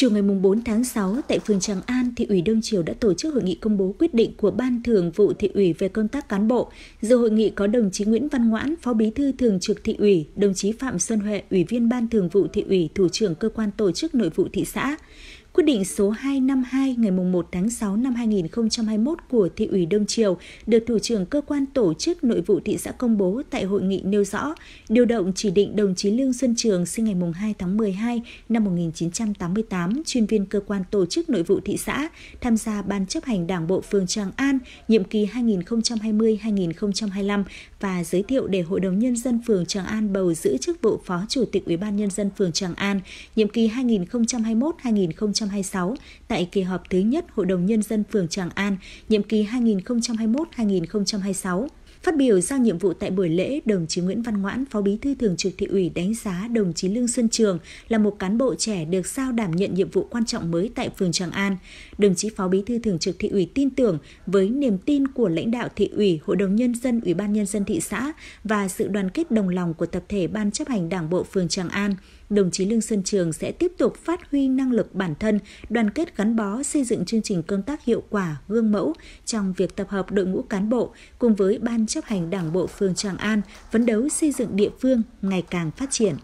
Chiều ngày 4 tháng 6, tại phường Tràng An, Thị ủy Đông Triều đã tổ chức hội nghị công bố quyết định của Ban Thường vụ Thị ủy về công tác cán bộ. Dự hội nghị có đồng chí Nguyễn Văn Ngoãn, Phó Bí thư Thường trực Thị ủy, đồng chí Phạm Xuân Huệ, Ủy viên Ban Thường vụ Thị ủy, Thủ trưởng Cơ quan Tổ chức Nội vụ Thị xã. Quyết định số 252 ngày 1 tháng 6 năm 2021 của Thị ủy Đông Triều được Thủ trưởng Cơ quan Tổ chức Nội vụ Thị xã công bố tại hội nghị nêu rõ điều động chỉ định đồng chí Lương Xuân Trường sinh ngày 2 tháng 12 năm 1988, chuyên viên Cơ quan Tổ chức Nội vụ Thị xã, tham gia Ban chấp hành Đảng bộ phường Tràng An, nhiệm kỳ 2020-2025 và giới thiệu để Hội đồng Nhân dân phường Tràng An bầu giữ chức vụ Phó Chủ tịch Ủy ban Nhân dân phường Tràng An, nhiệm kỳ 2021 2025 2026 tại kỳ họp thứ nhất Hội đồng Nhân dân phường Tràng An, nhiệm kỳ 2021-2026. Phát biểu giao nhiệm vụ tại buổi lễ, đồng chí Nguyễn Văn Ngoãn, Phó Bí thư Thường trực Thị ủy đánh giá đồng chí Lương Xuân Trường là một cán bộ trẻ được sao đảm nhận nhiệm vụ quan trọng mới tại phường Tràng An. Đồng chí Phó Bí thư Thường trực Thị ủy tin tưởng với niềm tin của lãnh đạo thị ủy, Hội đồng nhân dân, Ủy ban nhân dân thị xã và sự đoàn kết đồng lòng của tập thể ban chấp hành Đảng bộ phường Tràng An, đồng chí Lương Xuân Trường sẽ tiếp tục phát huy năng lực bản thân, đoàn kết gắn bó, xây dựng chương trình công tác hiệu quả, gương mẫu trong việc tập hợp đội ngũ cán bộ cùng với Ban chấp hành Đảng bộ phường Tràng An, phấn đấu xây dựng địa phương ngày càng phát triển.